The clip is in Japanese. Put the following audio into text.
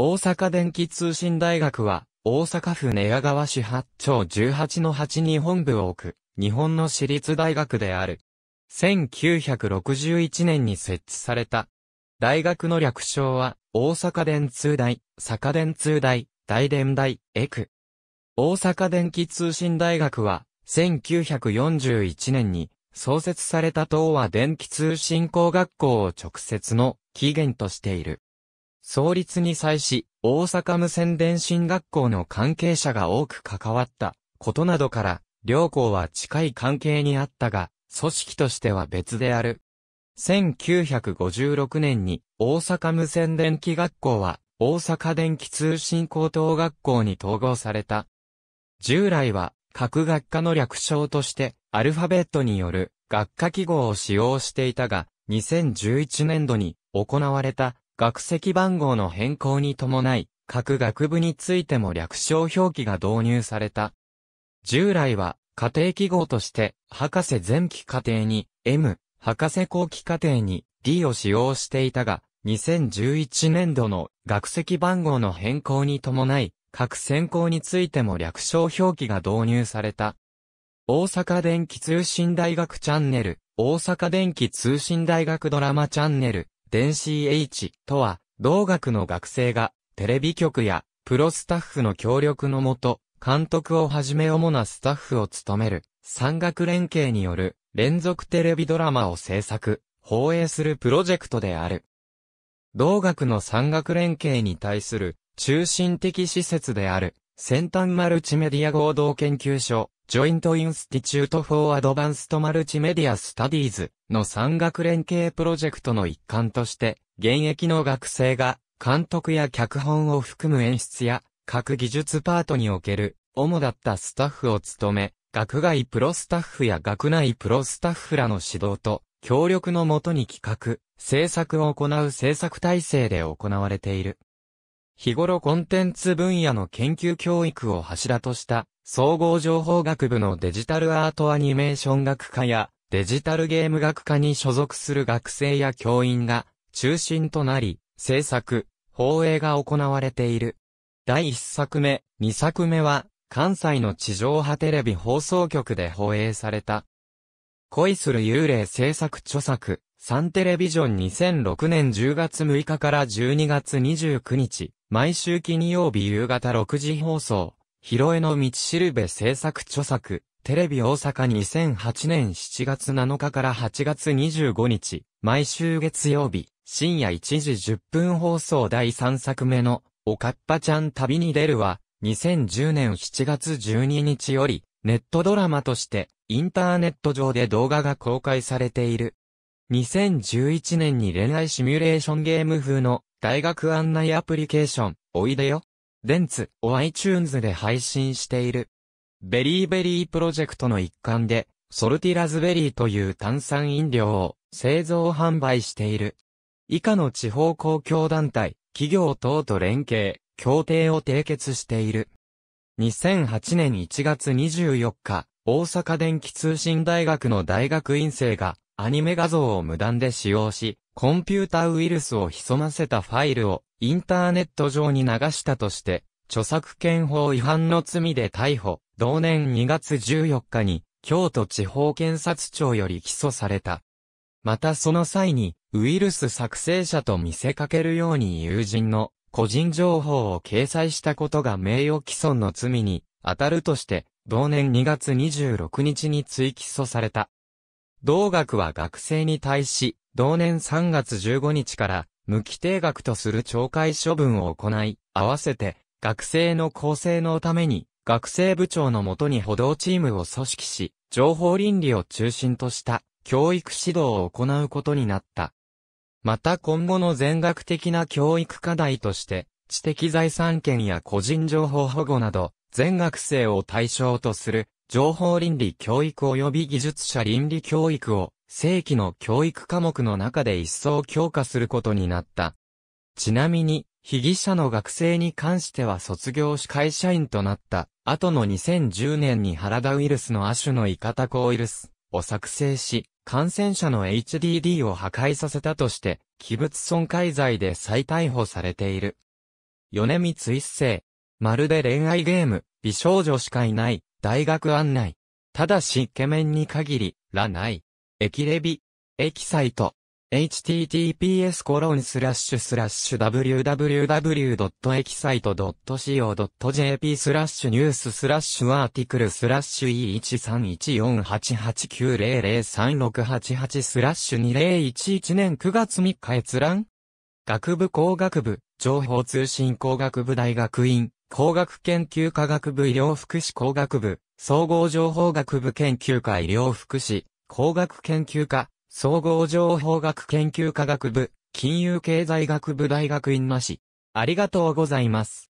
大阪電気通信大学は、大阪府寝屋川市八丁十八の八に本部を置く、日本の私立大学である。1961年に設置された。大学の略称は、大阪電通大、坂電通大、大電大、エク。大阪電気通信大学は、1941年に創設された東和電気通信工学校を直接の起源としている。創立に際し、大阪無線電信学校の関係者が多く関わったことなどから、両校は近い関係にあったが、組織としては別である。1956年に大阪無線電気学校は大阪電気通信高等学校に統合された。従来は各学科の略称としてアルファベットによる学科記号を使用していたが、2011年度に行われた学籍番号の変更に伴い、各学部についても略称表記が導入された。従来は、家庭記号として、博士前期課程に M、博士後期課程に D を使用していたが、2011年度の学籍番号の変更に伴い、各専攻についても略称表記が導入された。大阪電気通信大学チャンネル、大阪電気通信大学ドラマチャンネル、電子 H とは、同学の学生が、テレビ局や、プロスタッフの協力のもと、監督をはじめ主なスタッフを務める、三学連携による、連続テレビドラマを制作、放映するプロジェクトである。同学の三学連携に対する、中心的施設である、先端マルチメディア合同研究所、Joint Institute for Advanced Multimedia Studies の産学連携プロジェクトの一環として、現役の学生が監督や脚本を含む演出や各技術パートにおける主だったスタッフを務め、学外プロスタッフや学内プロスタッフらの指導と協力のもとに企画、制作を行う制作体制で行われている。日頃コンテンツ分野の研究教育を柱とした、総合情報学部のデジタルアートアニメーション学科や、デジタルゲーム学科に所属する学生や教員が、中心となり、制作、放映が行われている。第1作目、2作目は、関西の地上波テレビ放送局で放映された。恋する幽霊制作著作、サンテレビジョン2006年10月6日から12月29日、毎週金曜日夕方6時放送、ひろえの道しるべ制作著作、テレビ大阪2008年7月7日から8月25日、毎週月曜日、深夜1時10分放送第3作目の、おかっぱちゃん旅に出るは、2010年7月12日より、ネットドラマとして、インターネット上で動画が公開されている。2011年に恋愛シミュレーションゲーム風の大学案内アプリケーション、おいでよ。デンツを iTunes で配信している。ベリーベリープロジェクトの一環で、ソルティラズベリーという炭酸飲料を製造販売している。以下の地方公共団体、企業等と連携、協定を締結している。2008年1月24日、大阪電気通信大学の大学院生が、アニメ画像を無断で使用し、コンピュータウイルスを潜ませたファイルをインターネット上に流したとして、著作権法違反の罪で逮捕、同年2月14日に、京都地方検察庁より起訴された。またその際に、ウイルス作成者と見せかけるように友人の個人情報を掲載したことが名誉毀損の罪に当たるとして、同年2月26日に追起訴された。同学は学生に対し、同年3月15日から、無規定額とする懲戒処分を行い、合わせて、学生の構成のために、学生部長のもとに補導チームを組織し、情報倫理を中心とした教育指導を行うことになった。また今後の全学的な教育課題として、知的財産権や個人情報保護など、全学生を対象とする情報倫理教育及び技術者倫理教育を正規の教育科目の中で一層強化することになった。ちなみに、被疑者の学生に関しては卒業し会社員となった後の2010年に原田ウイルスの亜種のイカタコウイルスを作成し、感染者の HDD を破壊させたとして、器物損壊罪で再逮捕されている。米光一世。まるで恋愛ゲーム、美少女しかいない、大学案内。ただし、懸念に限り、らない。駅レビ、エキサイト。https コロンスラッシュスラッシュ www.excite.co.jp スラッシュニューススラッシュアーティクルスラッシュ2131488900368スラッシュ2011年9月3日閲覧学部工学部、情報通信工学部大学院工学研究科学部医療福祉工学部、総合情報学部研究科医療福祉、工学研究科、総合情報学研究科学部、金融経済学部大学院なし。ありがとうございます。